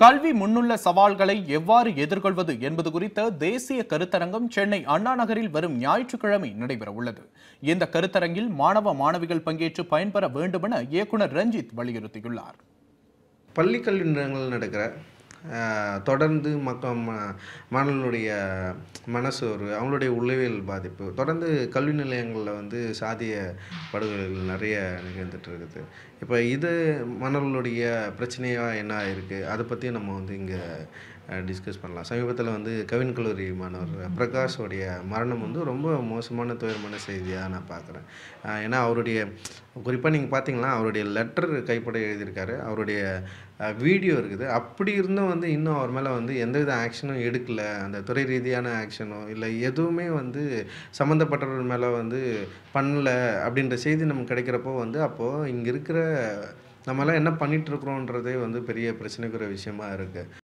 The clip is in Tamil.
கல்வி முன்னுள்ள சவால்களை எவ்வாறு எதிர்கொள்வது என்பது குறித்த தேசிய கருத்தரங்கம் சென்னை அண்ணா நகரில் வரும் ஞாயிற்றுக்கிழமை நடைபெற உள்ளது இந்த கருத்தரங்கில் மாணவ மாணவிகள் பங்கேற்று பயன்பெற வேண்டுமென இயக்குநர் ரஞ்சித் வலியுறுத்தியுள்ளார் பள்ளி கல்வி நிறுவனங்களில் நடக்கிற தொடர்ந்து மக்க மனசு மனசோர்வு அவங்களுடைய உளவியல் பாதிப்பு தொடர்ந்து கல்வி நிலையங்களில் வந்து சாதிய படுகொலைகள் நிறைய நிகழ்ந்துட்டு இருக்குது இப்போ இது மணலுடைய பிரச்சனையாக என்ன இருக்குது அதை பற்றியும் நம்ம வந்து இங்கே டிஸ்கஸ் பண்ணலாம் சமீபத்தில் வந்து கவின் கல்லூரி மாணவர் பிரகாஷோடைய மரணம் வந்து ரொம்ப மோசமான துயரமான செய்தியாக நான் பார்க்குறேன் ஏன்னா அவருடைய குறிப்பாக நீங்கள் பார்த்தீங்கன்னா அவருடைய லெட்டர் கைப்பட எழுதியிருக்காரு அவருடைய வீடியோ இருக்குது அப்படி இருந்தும் வந்து இன்னும் அவர் மேலே வந்து எந்தவித ஆக்ஷனும் எடுக்கலை அந்த துறை ரீதியான ஆக்ஷனோ இல்லை எதுவுமே வந்து சம்மந்தப்பட்டவர் மேலே வந்து பண்ணலை அப்படின்ற செய்தி நமக்கு கிடைக்கிறப்போ வந்து அப்போது இங்கே இருக்கிற நம்மளாம் என்ன பண்ணிகிட்ருக்குறோன்றதே வந்து பெரிய பிரச்சனைக்குற விஷயமா இருக்குது